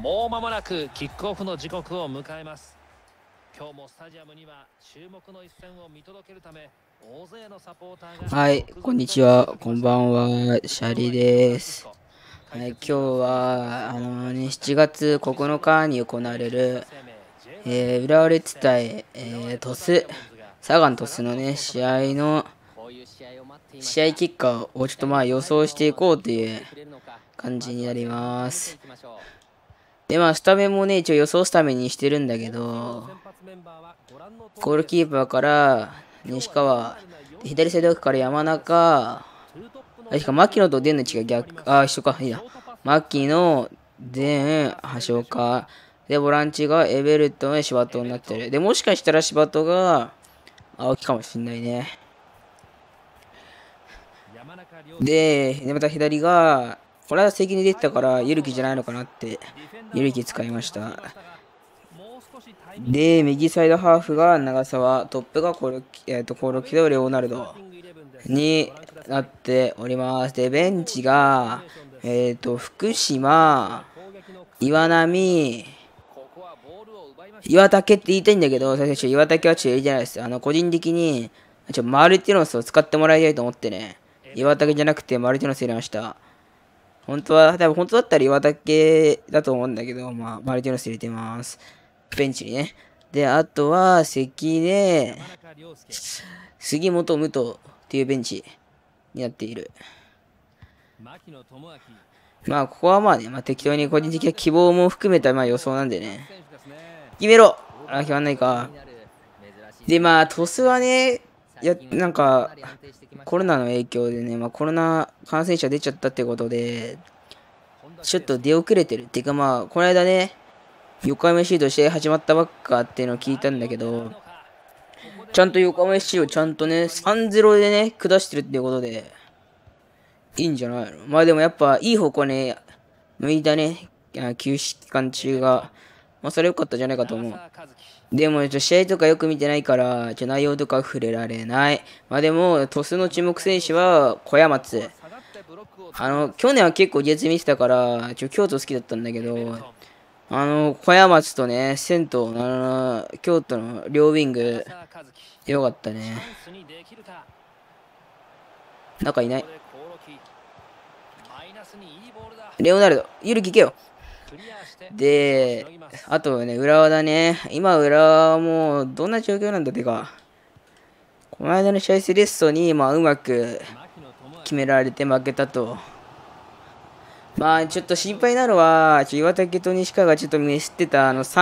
もう間もなくキックオフの時刻を迎えます今日もスタジアムには注目の一戦を見届けるため大勢のサポーターはいこんにちはこんばんはシャリですはい、今日はあの、ね、7月9日に行われる、えー、浦和レッズ対、えー、鳥栖サガン鳥栖の、ね、試合の試合結果をちょっとまあ予想していこうという感じになります。で、まあ、スタメンもね、一応予想スタメンにしてるんだけど、ゴールキーパーから西川、左サイド奥から山中、あ、しか、牧野とデンの置が逆、あ、一緒か、いいや。牧野、デン、橋岡。で、ボランチがエベルトン、柴戸になってる。で、もしかしたら柴戸が、青木かもしんないね。で、でまた左が、これは責任出てたから、ゆるきじゃないのかなって、ゆるき使いました。で、右サイドハーフが長沢、トップがコロ,、えーと、コロキとレオナルドになっております。で、ベンチが、えっ、ー、と、福島、岩波、岩竹って言いたいんだけど、岩竹はちょっといいじゃないです。あの、個人的に、ちょ、マルティノスを使ってもらいたいと思ってね、岩竹じゃなくてマルティノス入れました。本当は、多分本当だったら岩竹だと思うんだけど、まあ、マルティノス入れてます。ベンチにね。で、あとは、関根、杉本武藤っていうベンチになっている。まあ、ここはまあね、まあ、適当に個人的な希望も含めたまあ予想なんでね。決めろあ、決まんないか。で、まあ、トスはね、いや、なんか、コロナの影響でね、まあ、コロナ感染者出ちゃったってことで、ちょっと出遅れてる。っていうかまあ、この間ね、日目シ c と試合始まったばっかっていうのを聞いたんだけど、ちゃんと横浜 FC をちゃんとね、3-0でね、下してるっていうことで、いいんじゃないのまあでもやっぱ、いい方向に、ね、向いたね、休止期間中が、まあそれ良かったんじゃないかと思う。でも、試合とかよく見てないから、内容とか触れられない。まあでも、鳥栖の注目選手は小山津。あの、去年は結構月見てたから、ちょ京都好きだったんだけど、あの、小山津とね、銭湯の京都の両ウィング、よかったね。中いない。レオナルド、ゆるきいけよ。で、あとね、浦和だね。今、浦和もどんな状況なんだてか、この間の試合セレッソに、まあ、うまく決められて負けたと。まあ、ちょっと心配なのは、岩竹と西川がちょっとミスってた、あの、セ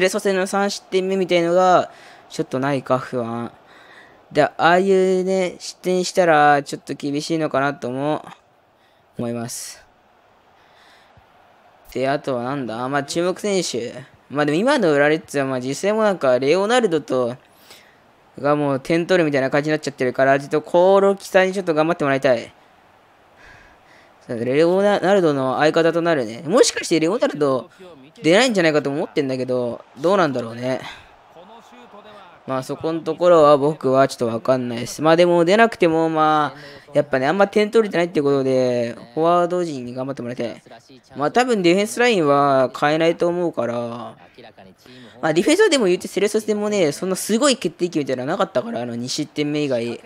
レッソ戦の3失点目みたいのが、ちょっとないか、不安。で、ああいうね、失点したら、ちょっと厳しいのかなとも思います。で、あとはなんだまあ、注目選手。まあ、でも今の裏レッズは、まあ、実際もなんか、レオナルドと、がもう点取るみたいな感じになっちゃってるから、ちょっと、コール期待にちょっと頑張ってもらいたい。レオナルドの相方となるね。もしかしてレオナルド出ないんじゃないかと思ってんだけど、どうなんだろうね。まあそこのところは僕はちょっとわかんないです。まあでも出なくてもまあやっぱねあんま点取れてないってことでフォワード陣に頑張ってもらいたい。まあ多分ディフェンスラインは変えないと思うからまあディフェンスはでも言ってセレソスでもねそんなすごい決定機みたいなのはなかったからあの2失点目以外。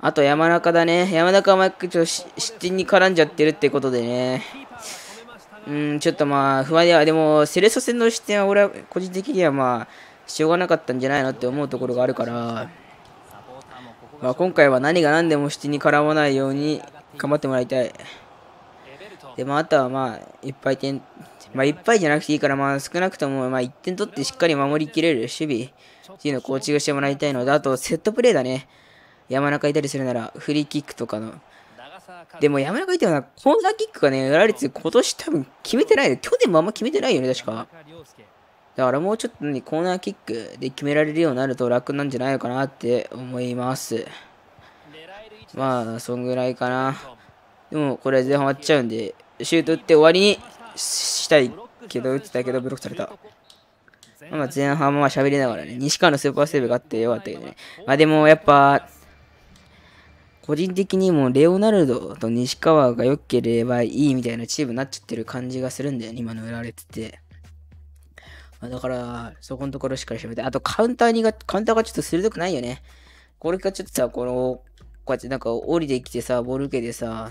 あと山中だね。山中はちょっと失点に絡んじゃってるってことでね。うん、ちょっとまあ不安では、でもセレソ戦の失点は俺は個人的にはまあしょうがなかったんじゃないのって思うところがあるから、まあ、今回は何が何でも七に絡まないように頑張ってもらいたい。で、まあ、あとはまあ、いっぱい点、まあ、いっぱいじゃなくていいから、まあ、少なくとも、まあ、1点取ってしっかり守りきれる守備っていうのを構築してもらいたいので、あと、セットプレーだね。山中いたりするなら、フリーキックとかの。でも、山中いたような、コーナーキックがね、やられて、今年多分決めてないよ。去年もあんま決めてないよね、確か。だからもうちょっとコーナーキックで決められるようになると楽なんじゃないのかなって思います。まあ、そんぐらいかな。でも、これ前半終わっちゃうんで、シュート打って終わりにしたいけど、打ってたけどブロックされた。まあ、前半も喋りながらね、西川のスーパーセーブがあってよかったけどね。まあでもやっぱ、個人的にもレオナルドと西川が良ければいいみたいなチームになっちゃってる感じがするんだよね、今の売られてて。だから、そこのところしっかり締めて。あと、カウンターにが、カウンターがちょっと鋭くないよね。これがちょっとさ、この、こうやってなんか降りてきてさ、ボール受けてさ、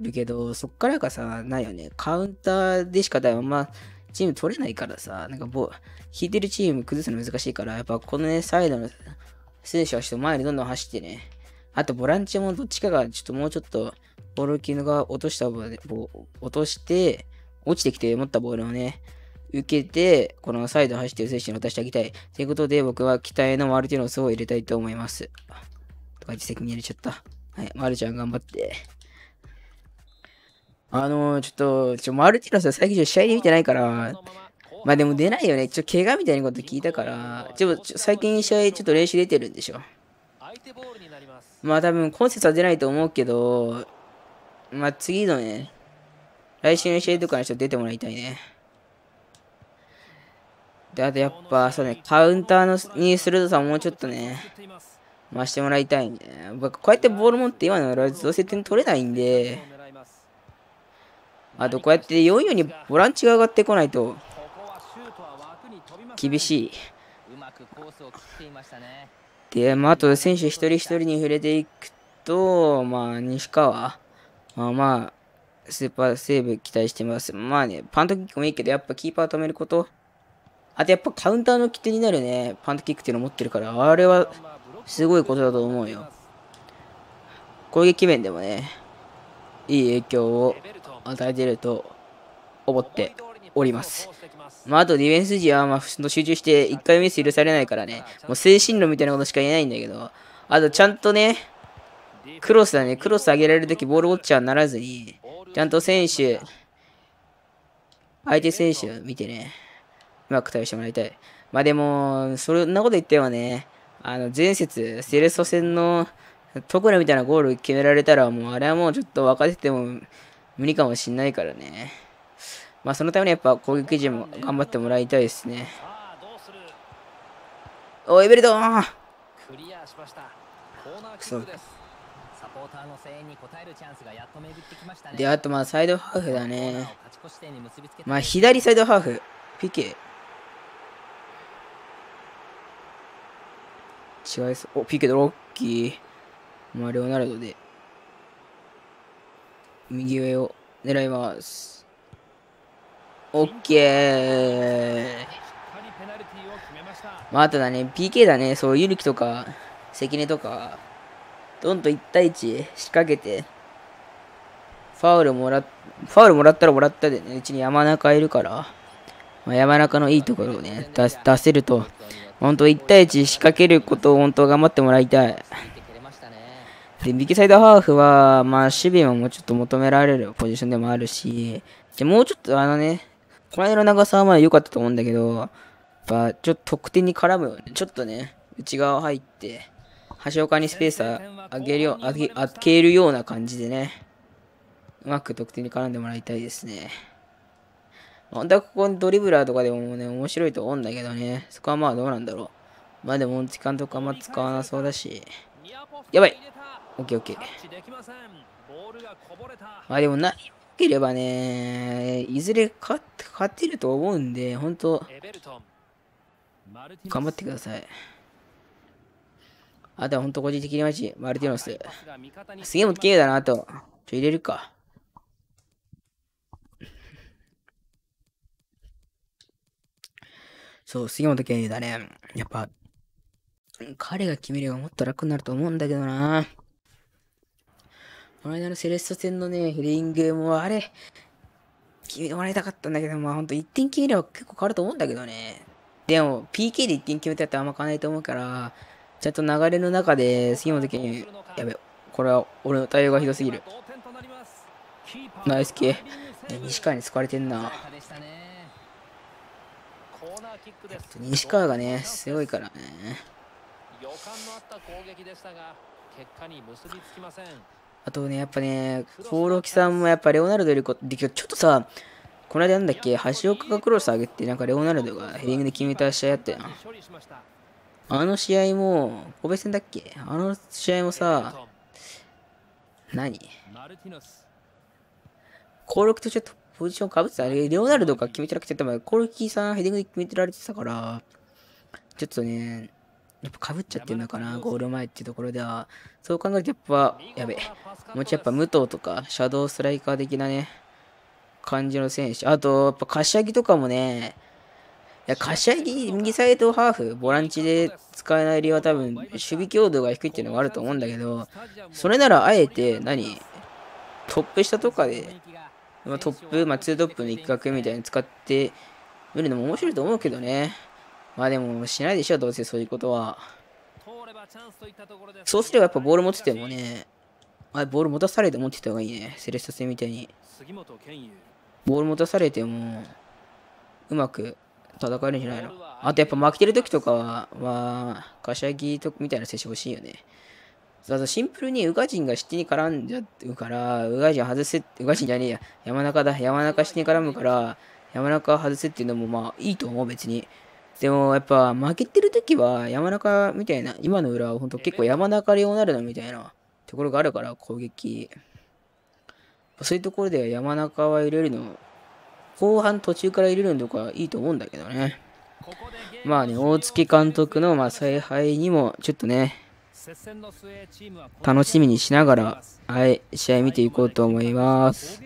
るけど、そっからがさ、ないよね。カウンターでしかだよ。まあ、チーム取れないからさ、なんかボ、引いてるチーム崩すの難しいから、やっぱこのね、サイドの選手はちょっと前にどんどん走ってね。あと、ボランチもどっちかがちょっともうちょっと、ボールキーが落としたボール、落として、落ちてきて持ったボールをね、受けて、このサイド走ってる選手に渡してあげたい。ということで、僕は期待のマルティノスを入れたいと思います。とか、自責に入れちゃった。はい、マルちゃん頑張って。あのー、ちょっと、ちょ、マルティノスは最近試合で見てないから、まあでも出ないよね。ちょ、怪我みたいなこと聞いたから、ちょ、ちょ最近試合ちょっと練習出てるんでしょ。まあ多分今節は出ないと思うけど、まあ次のね、来週の試合とかの人出てもらいたいね。で、あとやっぱ、そうね、カウンターのに鋭さもうちょっとね、増してもらいたいんで、僕、こうやってボール持って今の裏どうせ点取れないんで、あとこうやって4-4にボランチが上がってこないと、厳しい。で、まあ、あと選手一人一人に触れていくと、まあ、西川、まあまあ、スーパーセーブ期待してます。まあね、パントキックもいいけど、やっぱキーパー止めることあとやっぱカウンターの起点になるね、パントキックっていうの持ってるから、あれはすごいことだと思うよ。攻撃面でもね、いい影響を与えてると思っております。まあ、あとディフェンス時はまあ集中して1回ミス許されないからね、もう精神論みたいなことしか言えないんだけど、あとちゃんとね、クロスだね、クロス上げられるときボールウォッチャーにならずに、ちゃんと選手、相手選手見てね、うまく対応してもらいたい。まあでも、そんなこと言ってはね、あの前節、セレッソ戦のトクラみたいなゴール決められたら、もうあれはもうちょっと分かってても無理かもしんないからね。まあそのためにやっぱ攻撃陣も頑張ってもらいたいですね。おい、エベルトクリアしましたコーナークソサポーターの声援に応えるチャンスがやっと巡ってきましたねであとまあサイドハーフだねまあ左サイドハーフピケ違いそう。お、ピーケドロッキー。まあ、レオナルドで。右上を狙います。オッケーまあ、だね、PK だね。そう、ゆるきとか、関根とか、どんと1対1仕掛けて、ファウルもら、ファウルもらったらもらったでね、うちに山中いるから、まあ、山中のいいところをね、出せると、本当1対1仕掛けることを本当頑張ってもらいたい。で、右サイドハーフは、まあ、守備ももうちょっと求められるポジションでもあるし、で、もうちょっとあのね、この間の長さはまあ良かったと思うんだけど、やっぱ、ちょっと得点に絡むよね。ちょっとね、内側入って、橋岡にスペース上げるよ、上げ、開けるような感じでね、うまく得点に絡んでもらいたいですね。本だはここドリブラーとかでもね、面白いと思うんだけどね。そこはまあどうなんだろう。まあでも、時間とかあんま使わなそうだし。やばいオッケーオッケー。まあでもな、ければね、いずれ勝てると思うんで、本当頑張ってください。あとは本当個人的にマジ、マルティノス。すげえも綺麗だなと。ちょ、入れるか。そう、杉本健だね。やっぱ、彼が決めればもっと楽になると思うんだけどな。この間のセレッソ戦のね、フリングもあれ、決めてもらいたかったんだけど、まあほんと1点決めれば結構変わると思うんだけどね。でも、PK で1点決めたってあんま変わらないと思うから、ちゃんと流れの中で杉本に、やべ、これは俺の対応がひどすぎる。ナイス系。西川に使われてんな。西川がね、強いからね。あとね、やっぱね、興梠さんもやっぱレオナルドよりこちょっとさ、この間なんだっけ、橋岡がクロス上げて、なんかレオナルドがヘディングで決めた試合あったよあの試合も、個別戦だっけあの試合もさ、何興梠とちょっとポジションかぶってた。レオナルドが決めてなくて、多分コルキーさんヘディングで決めてられてたから、ちょっとね、やっぱかぶっちゃってるのかな、ゴール前っていうところでは。そう考えると、やっぱ、やべえ。もうちょっとやっぱ武藤とか、シャドウストライカー的なね、感じの選手。あと、やっぱ柏木とかもね、いや柏木、右サイドハーフ、ボランチで使えない理由は多分、守備強度が低いっていうのがあると思うんだけど、それならあえて何、トップ下とかでまあ、トップ、まあ、2トップの一角みたいに使ってみるのも面白いと思うけどね。まあでも、しないでしょ、どうせそういうことは。そうすればやっぱボール持っててもね、あボール持たされて持ってた方がいいね。セレッソ戦みたいに。ボール持たされても、うまく戦えるんじゃないのあとやっぱ負けてる時とかは、まあ、柏木とみたいな選手欲しいよね。ただシンプルに宇賀神が七に絡んじゃうから、宇賀神外せ、宇賀神じゃねえや、山中だ、山中七に絡むから、山中外せっていうのもまあいいと思う、別に。でもやっぱ負けてる時は山中みたいな、今の裏は本当結構山中レオナルドみたいなところがあるから、攻撃。そういうところで山中は入れるの、後半途中から入れるのとかいいと思うんだけどね。まあね、大月監督のま采配にもちょっとね、楽しみにしながら、はい、試合見ていこうと思います。